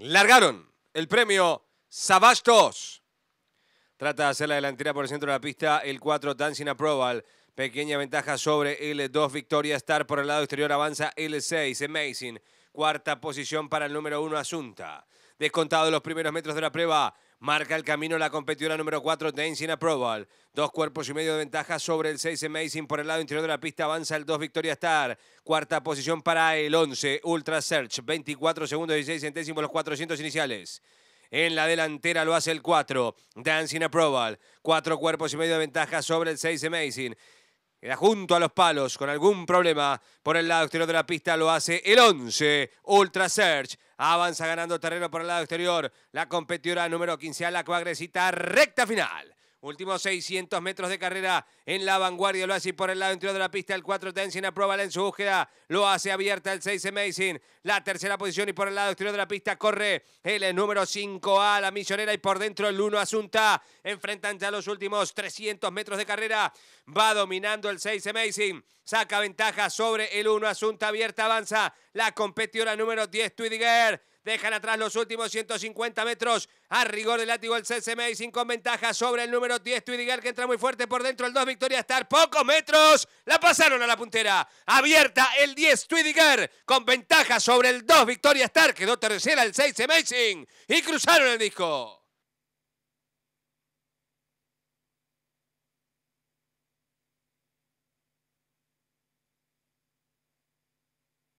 Largaron el premio Sabastos. Trata de hacer la delantera por el centro de la pista. El 4, Dancing Approval. Pequeña ventaja sobre el 2, Victoria Star. Por el lado exterior avanza el 6, Amazing. Cuarta posición para el número 1, Asunta. Descontado los primeros metros de la prueba. Marca el camino la competidora número 4, Dancing Approval. Dos cuerpos y medio de ventaja sobre el 6 Amazing por el lado interior de la pista. Avanza el 2 Victoria Star. Cuarta posición para el 11 Ultra Search. 24 segundos y 6 centésimos los 400 iniciales. En la delantera lo hace el 4, Dancing Approval. Cuatro cuerpos y medio de ventaja sobre el 6 Amazing. Queda junto a los palos con algún problema. Por el lado exterior de la pista lo hace el 11 Ultra Search. Avanza ganando terreno por el lado exterior. La competidora número 15, la Cuagresita, recta final. Últimos 600 metros de carrera en la vanguardia. Lo hace por el lado interior de la pista. El 4 Tenzin aprueba en su búsqueda. Lo hace abierta el 6 Amazing. La tercera posición y por el lado exterior de la pista corre el eh, número 5A, la misionera. Y por dentro el 1 Asunta. Enfrentan ya los últimos 300 metros de carrera. Va dominando el 6 Amazing. Saca ventaja sobre el 1 Asunta. Abierta avanza la competidora número 10 Twidiger. Dejan atrás los últimos 150 metros. A rigor del látigo el 6 Amazing con ventaja sobre el número 10 Tweediger. que entra muy fuerte por dentro. El 2 Victoria Star. Pocos metros. La pasaron a la puntera. Abierta el 10 Tweediger con ventaja sobre el 2 Victoria Star. Quedó tercera el 6 Amazing. Y cruzaron el disco.